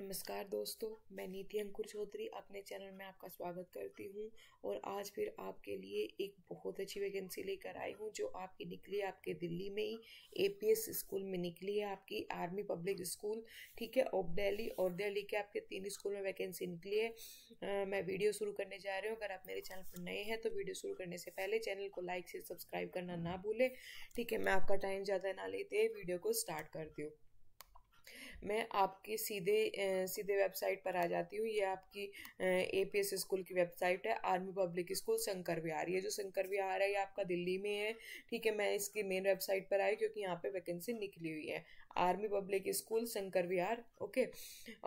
नमस्कार दोस्तों मैं नीति अंकुर चौधरी अपने चैनल में आपका स्वागत करती हूं और आज फिर आपके लिए एक बहुत अच्छी वैकेंसी लेकर आई हूं जो आपकी निकली आपके दिल्ली में ही ए स्कूल में निकली है आपकी आर्मी पब्लिक स्कूल ठीक है ऑफ दिल्ली और दिल्ली के आपके तीन स्कूल में वैकेंसी निकली है आ, मैं वीडियो शुरू करने जा रही हूँ अगर आप मेरे चैनल पर नए हैं तो वीडियो शुरू करने से पहले चैनल को लाइक से सब्सक्राइब करना ना भूलें ठीक है मैं आपका टाइम ज़्यादा ना लेते वीडियो को स्टार्ट करती हूँ मैं आपके सीधे सीधे वेबसाइट पर आ जाती हूँ ये आपकी ए पी एस स्कूल की वेबसाइट है army public school Shankar Vihar ये जो शंकर विहार है ये आपका दिल्ली में है ठीक है मैं इसकी मेन वेबसाइट पर आई क्योंकि यहाँ पे वैकेंसी निकली हुई है army public school Shankar Vihar okay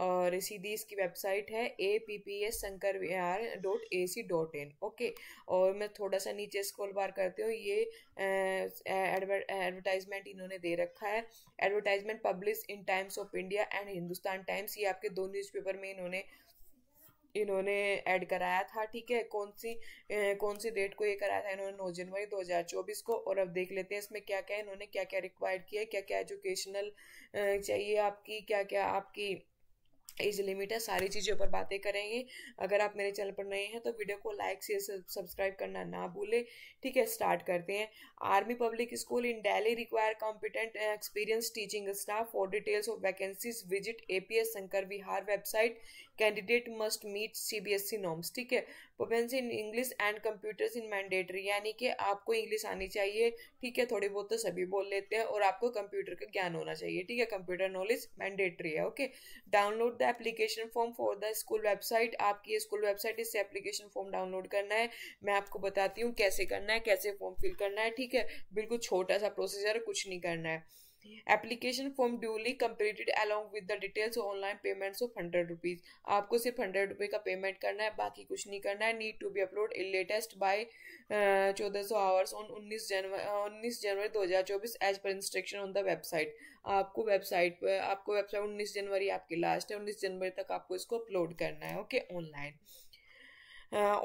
और सीधी इसकी वेबसाइट है A P P S Shankar Vihar dot A C dot in okay और मैं थोड़ा सा नीचे स्क्रॉल बार करती हूँ ये एडवर्टाइजमेंट इन्होंने दे रखा है advertisement publish in Times of India and Hindustan Times ये आपके दो न्यूज़पेपर में इन्होंने इन्होंने ऐड कराया था ठीक है कौन सी ए, कौन सी डेट को ये कराया था इन्होंने नौ जनवरी दो हज़ार चौबीस को और अब देख लेते हैं इसमें क्या क्या इन्होंने क्या क्या रिक्वायर्ड किया है क्या क्या एजुकेशनल चाहिए आपकी क्या क्या आपकी एज लिमिट है सारी चीज़ों पर बातें करेंगे अगर आप मेरे चैनल पर नए हैं तो वीडियो को लाइक से सब्सक्राइब करना ना भूलें ठीक है स्टार्ट करते हैं army public school in Delhi require competent and experience teaching staff for details of vacancies visit A Shankar Vihar website candidate must meet C B S norms ठीक है opens in English and computers in mandatory यानी कि आपको English आनी चाहिए ठीक है थोड़ी बहुत तो सभी बोल लेते हैं और आपको कंप्यूटर का ज्ञान होना चाहिए ठीक है कंप्यूटर नॉलेज मैंडेटरी है okay download the application form for the school website आपकी स्कूल वेबसाइट इससे एप्लीकेशन फॉर्म डाउनलोड करना है मैं आपको बताती हूँ कैसे करना है कैसे फॉर्म फिल करना है ठीक है बिल्कुल छोटा सा प्रोसीजर कुछ नहीं करना है application form duly completed along with the details online payments of hundred rupees आपको सिर्फ हंड्रेड रुपये का पेमेंट करना है बाकी कुछ नहीं करना है need to be upload latest by चौदह सौ आवर्स ऑन उन्नीस जनवरी उन्नीस जनवरी दो हज़ार चौबीस as per instruction on the website आपको वेबसाइट पर आपको वेबसाइट उन्नीस जनवरी आपकी लास्ट है उन्नीस जनवरी तक आपको इसको अपलोड करना है okay online Uh,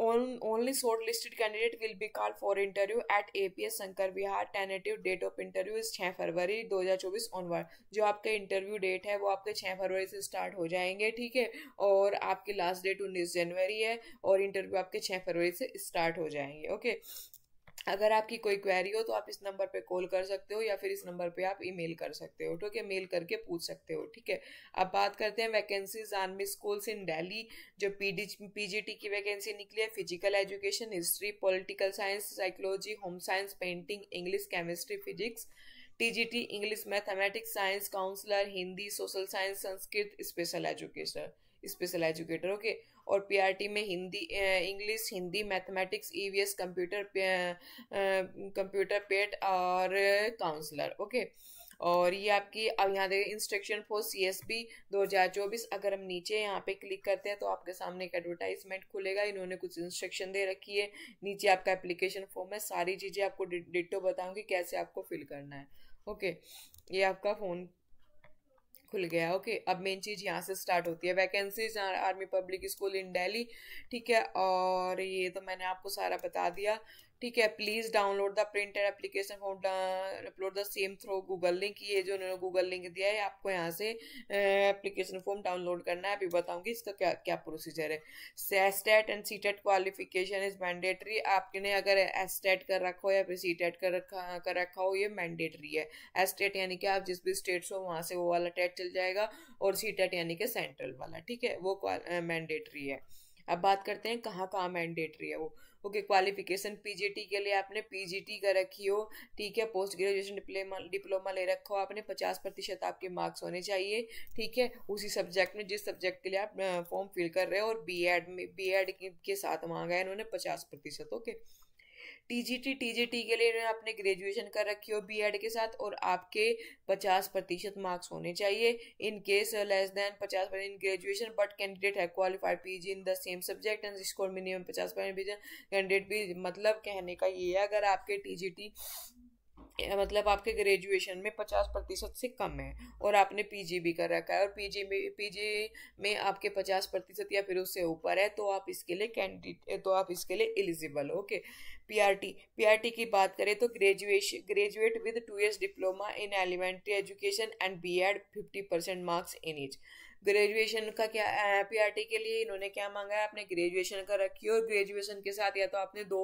only shortlisted candidate will be called for interview at APS Sankar Vihar. Tentative date of interview is 6 February 2024 onward. जो आपके इंटरव्यू डेट है वो आपके 6 फरवरी से स्टार्ट हो जाएंगे ठीक है और आपकी लास्ट डेट 19 जनवरी है और इंटरव्यू आपके 6 फरवरी से स्टार्ट हो जाएंगे ओके अगर आपकी कोई क्वेरी हो तो आप इस नंबर पे कॉल कर सकते हो या फिर इस नंबर पे आप ईमेल कर सकते हो ठीक है मेल करके पूछ सकते हो ठीक है अब बात करते हैं vacancies army schools in Delhi जो पी पीजीटी की वैकेंसी निकली है physical education history political science psychology home science painting English chemistry physics TGT English mathematics science counsellor Hindi social science Sanskrit special education special educator okay okay? और PRT में Hindi English Hindi mathematics EVS computer computer PET और counsellor okay और ये आपकी अब यहाँ देखिए instruction for C S B दो हज़ार चौबीस अगर हम नीचे यहाँ पे क्लिक करते हैं तो आपके सामने एक एडवर्टाइजमेंट खुलेगा इन्होंने कुछ इंस्ट्रक्शन दे रखी है नीचे आपका एप्लीकेशन फॉर्म है सारी चीज़ें आपको डिटो बताऊंगी कैसे आपको फिल करना है ओके ये आपका फ़ोन खुल गया ओके okay? अब मेन चीज़ यहाँ से स्टार्ट होती है vacancies army public school in Delhi ठीक है और ये तो मैंने आपको सारा बता दिया ठीक है please download the printed application for upload the same through Google link ये जो उन्होंने गूगल लिंक दिया है आपको यहाँ से एप्लीकेशन फॉर्म डाउनलोड करना है अभी बताऊंगी इसका क्या क्या प्रोसीजर है STET and CTET qualification is mandatory आपने अगर एसटेट कर रखा हो या फिर सीटेट कर रखा कर रखा हो ये मैंडेटरी है टेट यानी कि आप जिस भी स्टेट से हो वहाँ से वो वाला टेट चल जाएगा और सीटेट यानी कि सेंट्रल वाला ठीक है वो मैंडेटरी है अब बात करते हैं कहाँ कहाँ मैंडेटरी है वो ओके क्वालिफिकेशन पीजीटी के लिए आपने पीजीटी कर रखी हो ठीक है पोस्ट ग्रेजुएशन डिप्लोमा डिप्लोमा ले रखा हो आपने पचास प्रतिशत आपके मार्क्स होने चाहिए ठीक है उसी सब्जेक्ट में जिस सब्जेक्ट के लिए आप फॉर्म फिल कर रहे हो और बी एड में बी एड के साथ मांगा है इन्होंने पचास प्रतिशत ओके okay? टीजीटी टीजीटी के लिए इन्होंने आपने ग्रेजुएशन कर रखी हो बीएड के साथ और आपके पचास प्रतिशत मार्क्स होने चाहिए इन केस लेस देन पचास इन ग्रेजुएशन बट कैंडिडेट है qualified PG in the same subject and score minimum पचास परसेंट कैंडिडेट भी मतलब कहने का ये है अगर आपके टीजीटी मतलब आपके ग्रेजुएशन में पचास प्रतिशत से कम है और आपने पीजी कर रखा है और पीजी में पीजी में आपके पचास प्रतिशत या फिर उससे ऊपर है तो आप इसके लिए कैंडिडेट तो आप इसके लिए एलिजिबल ओके पीआरटी पीआरटी की बात करें तो graduation graduate with two years diploma in elementary education and BEd fifty percent marks in each graduation का क्या पीआरटी के लिए इन्होंने क्या मांगा है आपने ग्रेजुएशन कर रखी हो ग्रेजुएशन के साथ या तो आपने दो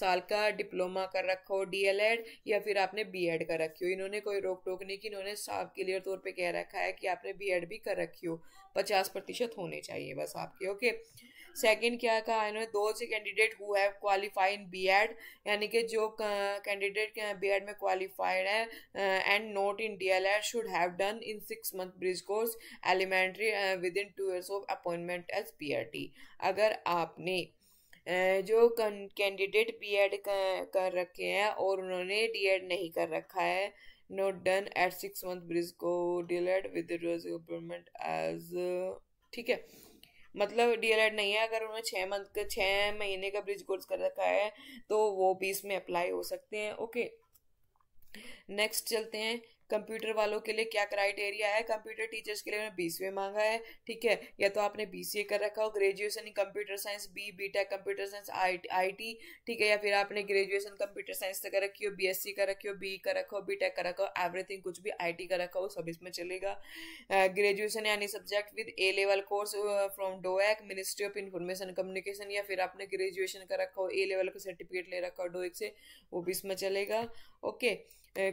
साल का डिप्लोमा कर रखा हो डीएलएड या फिर आपने बीएड कर रखी हो इन्होंने कोई रोक टोक नहीं की इन्होंने साफ क्लियर तौर पर कह रखा है कि आपने बीएड भी कर रखी हो पचास प्रतिशत होने चाहिए बस आपके ओके सेकेंड क्या कहा इन्होंने दो से candidate who have qualified in Ed यानी कि जो कैंडिडेट बी एड में क्वालिफाइड है and not in D L Ed should have done in six month bridge course elementary with in two years of appointment as PRT अगर आपने जो candidate add कर रखे हैं और उन्होंने डी एड नहीं कर रखा है not done at six month bridge को D L Ed with appointment as ठीक है मतलब डी एल एड नहीं है अगर उन्होंने छः मंथ का छः महीने का ब्रिज कोर्स कर रखा है तो वो भी इसमें अप्लाई हो सकते हैं ओके नेक्स्ट चलते हैं कंप्यूटर वालों के लिए क्या क्राइटेरिया है कंप्यूटर टीचर्स के लिए उन्होंने बीसवें मांगा है ठीक है या तो आपने बी कर रखा हो graduation in computer science B B tech computer science I T ठीक है या फिर आपने ग्रेजुएशन कंप्यूटर साइंस कर रखी हो बी कर रखी हो बी कर रखो बी टेक कर रखो एवरी एवरीथिंग कुछ भी आई कर रखा हो सब इसमें चलेगा ग्रेजुएशन यानी subject with A level course from DOEACC ministry of information communication या फिर आपने ग्रेजुएशन कर रखा हो ए लेवल का सर्टिफिकेट ले रखा हो डोएक से वो भी इसमें चलेगा ओके okay.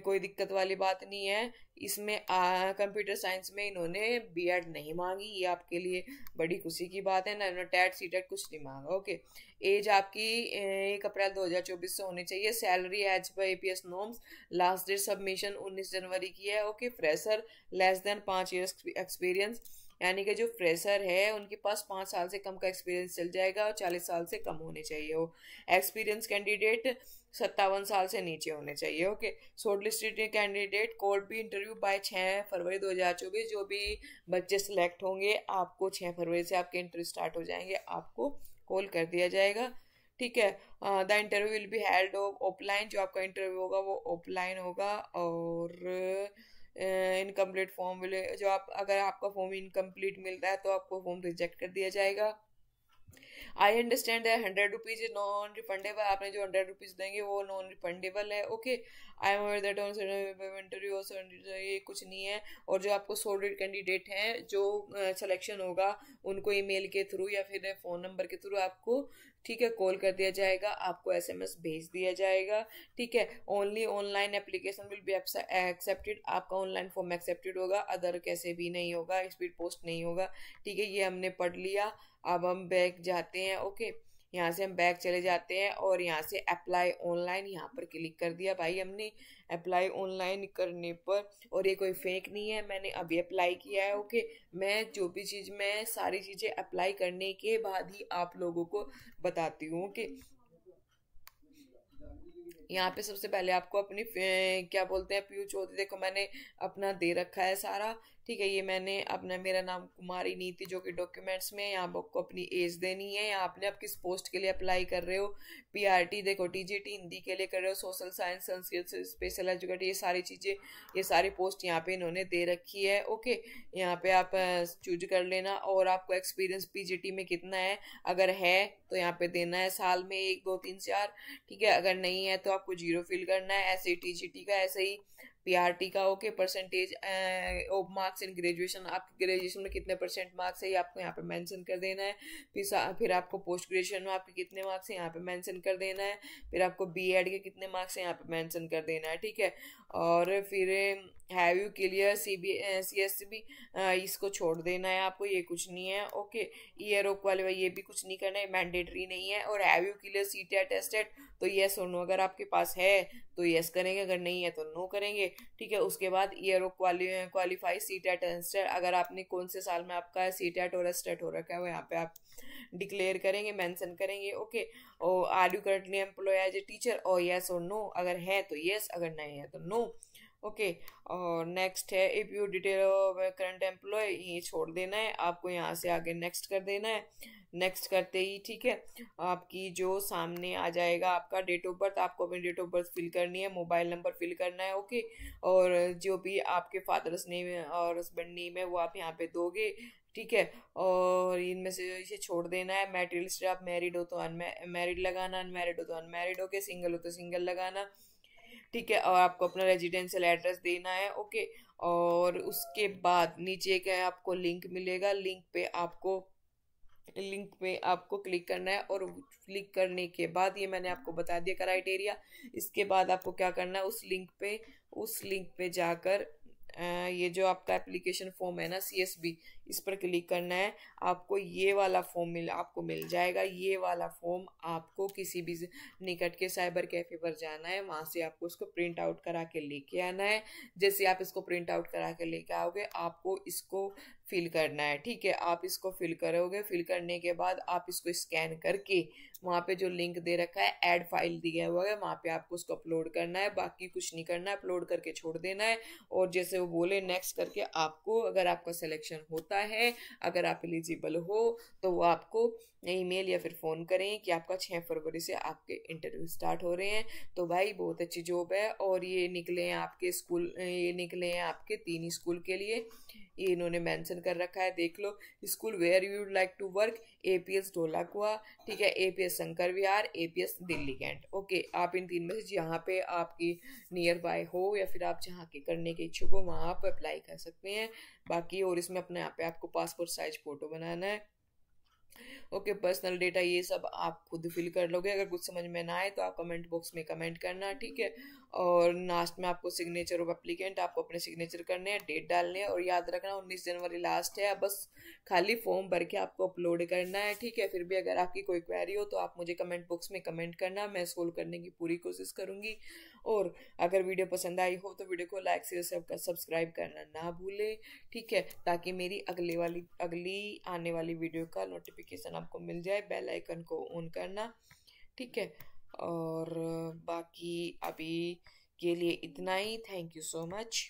कोई दिक्कत वाली बात नहीं है इसमें कंप्यूटर साइंस में इन्होंने बीएड नहीं मांगी ये आपके लिए बड़ी खुशी की बात है ना इन्होंने टैट सी टेट कुछ नहीं मांगा ओके एज आपकी एक अप्रैल 2024 से होनी चाहिए salary as per A P S norms last date submission 19 जनवरी की है ओके फ्रेशर लेस देन पाँच ईयर्स एक्सपीरियंस यानी कि जो फ्रेशर है उनके पास पाँच साल से कम का एक्सपीरियंस चल जाएगा और चालीस साल से कम होने चाहिए वो एक्सपीरियंस कैंडिडेट सत्तावन साल से नीचे होने चाहिए ओके शॉर्ट लिस्टेड कैंडिडेट कोर्ट भी इंटरव्यू बाय छः फरवरी दो हज़ार चौबीस जो भी बच्चे सिलेक्ट होंगे आपको छः फरवरी से आपके इंटरव्यू स्टार्ट हो जाएंगे आपको कॉल कर दिया जाएगा ठीक है the interview will be held offline जो आपका इंटरव्यू होगा वो ऑफलाइन होगा और इनकम्प्लीट uh, फॉर्म जो आप अगर आपका फॉर्म इनकम्प्लीट मिलता है तो आपको फॉर्म रिजेक्ट कर दिया जाएगा आई अंडरस्टैंड है hundred rupees is non refundable आपने जो हंड्रेड रुपीज देंगे वो नॉन रिफंडेबल है okay I am aware that interview ये कुछ नहीं है और जो आपको सॉलिड कैंडिडेट हैं जो सिलेक्शन होगा उनको ईमेल के थ्रू या फिर फ़ोन नंबर के थ्रू आपको ठीक है कॉल कर दिया जाएगा आपको एसएमएस भेज दिया जाएगा ठीक है only online application will be accepted आपका ऑनलाइन फॉर्म एक्सेप्टेड होगा अदर कैसे भी नहीं होगा स्पीड पोस्ट नहीं होगा ठीक है ये हमने पढ़ लिया अब हम बैक जाते हैं ओके यहाँ से हम बैक चले जाते हैं और यहाँ से अप्लाई ऑनलाइन यहाँ पर क्लिक कर दिया भाई हमने अप्लाई ऑनलाइन करने पर और ये कोई फेक नहीं है मैंने अभी अप्लाई किया है ओके मैं जो भी चीज़ मैं सारी चीज़ें अप्लाई करने के बाद ही आप लोगों को बताती हूँ कि यहाँ पे सबसे पहले आपको अपनी क्या बोलते हैं पीयू चौधरी देखो मैंने अपना दे रखा है सारा ठीक है ये मैंने अपना मेरा नाम कुमारी नीति जो कि डॉक्यूमेंट्स में यहाँ आपको अपनी एज देनी है यहाँ आपने आप किस पोस्ट के लिए अप्लाई कर रहे हो पीआरटी देखो टीजीटी हिंदी के लिए कर रहे हो social science Sanskrit special educate ये सारी चीज़ें ये सारी पोस्ट यहाँ पे इन्होंने दे रखी है ओके यहाँ पे आप चूज कर लेना और आपको एक्सपीरियंस पी में कितना है अगर है तो यहाँ पे देना है साल में एक दो तीन चार ठीक है अगर नहीं है तो आपको जीरो फिल करना है ऐसे जी टी का ऐसे ही पीआरटी का okay percentage marks in graduation आपके ग्रेजुएशन में कितने परसेंट मार्क्स है ये आपको यहाँ पे मेंशन कर देना है फिर फिर आपको पोस्ट ग्रेजुएशन में आपके कितने मार्क्स है यहाँ पे मेंशन कर देना है फिर आपको बी एड के कितने मार्क्स है यहाँ पे मेंशन कर देना है ठीक है और फिर have you clear C B C S C B इसको छोड़ देना है आपको ये कुछ नहीं है ओके ईयर ऑफ वाले ये भी कुछ नहीं करना है मैंडेटरी नहीं है और have you clear C T tested तो येस और नो अगर आपके पास है तो येस करेंगे अगर नहीं है तो नो करेंगे ठीक है उसके बाद year of quali qualify C TET and STET अगर आपने कौन से साल में आपका सी टेट और एस्टेट हो रखा है वो यहाँ पे आप डिक्लेयर करेंगे मेंशन करेंगे ओके और are you currently employ as a teacher और येस और नो अगर है तो येस अगर नहीं है तो नो no. ओके और नेक्स्ट है if you detail current employ ये छोड़ देना है आपको यहाँ से आगे नेक्स्ट कर देना है नेक्स्ट करते ही ठीक है आपकी जो सामने आ जाएगा आपका डेट ऑफ बर्थ आपको अपनी डेट ऑफ बर्थ फिल करनी है मोबाइल नंबर फिल करना है ओके और जो भी आपके फादर्स नेम और हस्बैंड नेम है वो आप यहाँ पे दोगे ठीक है और इनमें से इसे छोड़ देना है मेटेरियल आप मैरिड हो तो अनमैरिड लगाना अनमैरिड हो तो अनमैरिड हो के सिंगल हो तो सिंगल लगाना ठीक है और आपको अपना रेजिडेंशियल एड्रेस देना है ओके और उसके बाद नीचे क्या है आपको लिंक मिलेगा लिंक पे आपको लिंक पे आपको क्लिक करना है और क्लिक करने के बाद ये मैंने आपको बता दिया क्राइटेरिया इसके बाद आपको क्या करना है उस लिंक पे उस लिंक पे जाकर ये जो आपका एप्लीकेशन फॉर्म है ना सी इस पर क्लिक करना है आपको ये वाला फॉर्म मिल आपको मिल जाएगा ये वाला फॉर्म आपको किसी भी निकट के साइबर कैफे पर जाना है वहाँ से आपको इसको प्रिंट आउट करा के लेके आना है जैसे आप इसको प्रिंट आउट करा के लेके आओगे आपको इसको फिल करना है ठीक है आप इसको फिल करोगे फिल करने के बाद आप इसको स्कैन करके वहाँ पे जो लिंक दे रखा है ऐड फाइल दिया हुआ है वहाँ पे आपको उसको अपलोड करना है बाकी कुछ नहीं करना है अपलोड करके छोड़ देना है और जैसे वो बोले नेक्स्ट करके आपको अगर आपका सिलेक्शन होता है अगर आप एलिजिबल हो तो वो आपको ईमेल या फिर फ़ोन करें कि आपका छः फरवरी से आपके इंटरव्यू स्टार्ट हो रहे हैं तो भाई बहुत अच्छी जॉब है और ये निकले हैं आपके स्कूल ये निकले हैं आपके तीन स्कूल के लिए ये इन्होंने मेंशन कर रखा है देख लो school where you like to work A P S Dhaulakuan ठीक है A P S Shankar Vihar A P S Delhi Cantt okay आप इन तीन में से जहाँ पे आपकी नियर बाय हो या फिर आप जहाँ के करने के इच्छुक हो वहाँ आप अप्लाई कर सकते हैं बाकी और इसमें अपने यहाँ पे आपको पासपोर्ट साइज फ़ोटो बनाना है ओके पर्सनल डेटा ये सब आप खुद फिल कर लोगे अगर कुछ समझ में ना आए तो आप कमेंट बॉक्स में कमेंट करना ठीक है और लास्ट में आपको सिग्नेचर ऑफ अप्लीकेंट आपको अपने सिग्नेचर करने हैं डेट डालने है और याद रखना उन्नीस जनवरी लास्ट है बस खाली फॉर्म भर के आपको अपलोड करना है ठीक है फिर भी अगर आपकी कोई क्वेरी हो तो आप मुझे कमेंट बॉक्स में कमेंट करना मैं सोल्व करने की पूरी कोशिश करूँगी और अगर वीडियो पसंद आई हो तो वीडियो को लाइक शेयर सब्सक्राइब करना ना भूलें ठीक है ताकि मेरी अगले वाली अगली आने वाली वीडियो का नोटिफिकेशन नोटिफिकेशन आपको मिल जाए बेल आइकन को ऑन करना ठीक है और बाकी अभी के लिए इतना ही थैंक यू सो मच